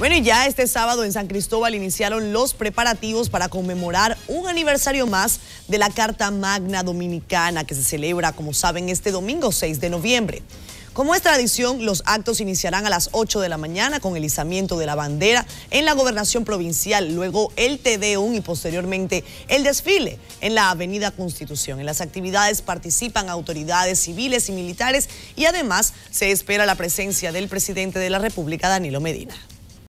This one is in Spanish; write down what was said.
Bueno, y ya este sábado en San Cristóbal iniciaron los preparativos para conmemorar un aniversario más de la Carta Magna Dominicana que se celebra, como saben, este domingo 6 de noviembre. Como es tradición, los actos iniciarán a las 8 de la mañana con el izamiento de la bandera en la gobernación provincial, luego el TD1 y posteriormente el desfile en la Avenida Constitución. En las actividades participan autoridades civiles y militares y además se espera la presencia del presidente de la República, Danilo Medina.